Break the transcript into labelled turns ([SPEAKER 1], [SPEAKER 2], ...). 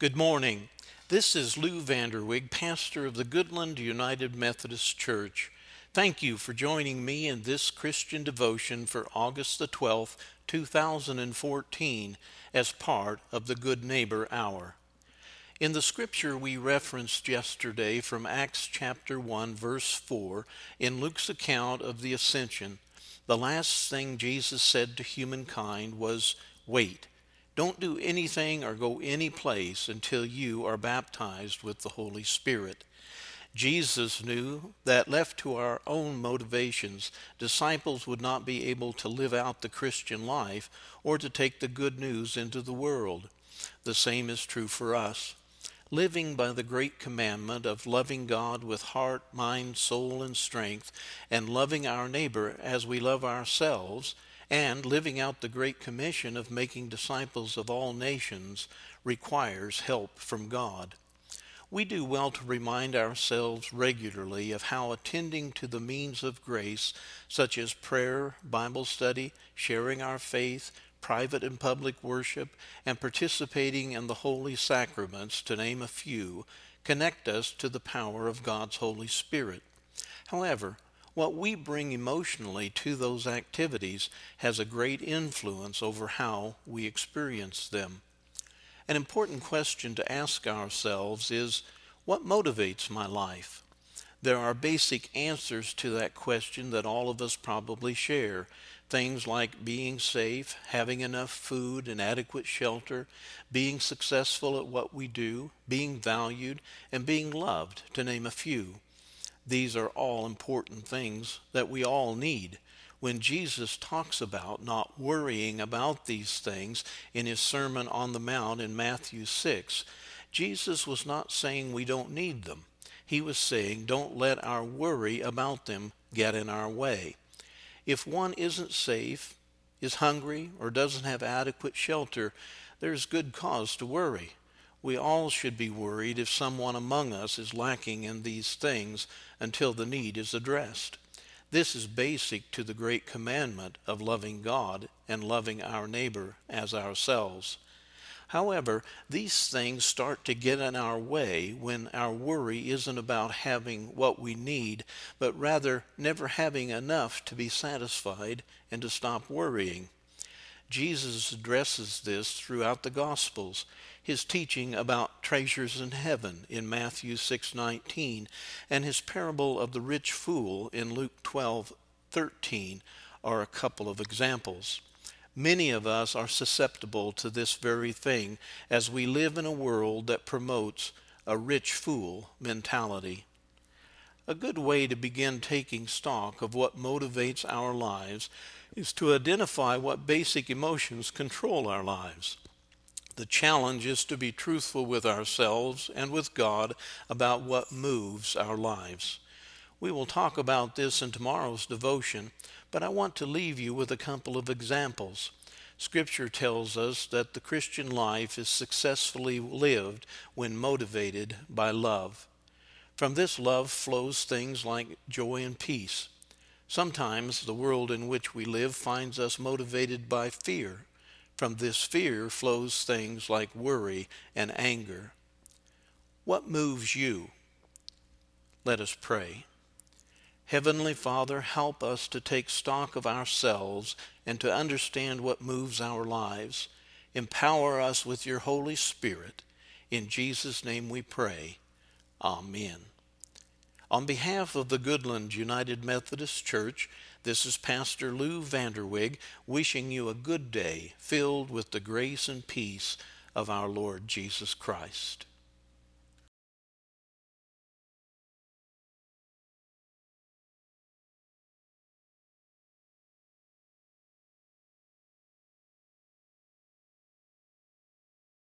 [SPEAKER 1] Good morning. This is Lou Vanderwig, pastor of the Goodland United Methodist Church. Thank you for joining me in this Christian devotion for August the 12th, 2014, as part of the Good Neighbor Hour. In the scripture we referenced yesterday from Acts chapter 1, verse 4, in Luke's account of the ascension, the last thing Jesus said to humankind was, Wait. Don't do anything or go any place until you are baptized with the Holy Spirit. Jesus knew that left to our own motivations, disciples would not be able to live out the Christian life or to take the good news into the world. The same is true for us. Living by the great commandment of loving God with heart, mind, soul, and strength, and loving our neighbor as we love ourselves and living out the Great Commission of making disciples of all nations requires help from God. We do well to remind ourselves regularly of how attending to the means of grace, such as prayer, Bible study, sharing our faith, private and public worship, and participating in the holy sacraments, to name a few, connect us to the power of God's Holy Spirit. However, what we bring emotionally to those activities has a great influence over how we experience them. An important question to ask ourselves is, what motivates my life? There are basic answers to that question that all of us probably share. Things like being safe, having enough food and adequate shelter, being successful at what we do, being valued, and being loved, to name a few. These are all important things that we all need. When Jesus talks about not worrying about these things in his Sermon on the Mount in Matthew 6, Jesus was not saying we don't need them. He was saying, don't let our worry about them get in our way. If one isn't safe, is hungry, or doesn't have adequate shelter, there's good cause to worry we all should be worried if someone among us is lacking in these things until the need is addressed. This is basic to the great commandment of loving God and loving our neighbor as ourselves. However, these things start to get in our way when our worry isn't about having what we need, but rather never having enough to be satisfied and to stop worrying. Jesus addresses this throughout the Gospels. His teaching about treasures in heaven in Matthew 6:19 and his parable of the rich fool in Luke 12:13 are a couple of examples. Many of us are susceptible to this very thing as we live in a world that promotes a rich fool mentality. A good way to begin taking stock of what motivates our lives is to identify what basic emotions control our lives. The challenge is to be truthful with ourselves and with God about what moves our lives. We will talk about this in tomorrow's devotion, but I want to leave you with a couple of examples. Scripture tells us that the Christian life is successfully lived when motivated by love. From this love flows things like joy and peace. Sometimes the world in which we live finds us motivated by fear. From this fear flows things like worry and anger. What moves you? Let us pray. Heavenly Father, help us to take stock of ourselves and to understand what moves our lives. Empower us with your Holy Spirit. In Jesus' name we pray. Amen. On behalf of the Goodland United Methodist Church, this is Pastor Lou Vanderwig wishing you a good day filled with the grace and peace of our Lord Jesus Christ.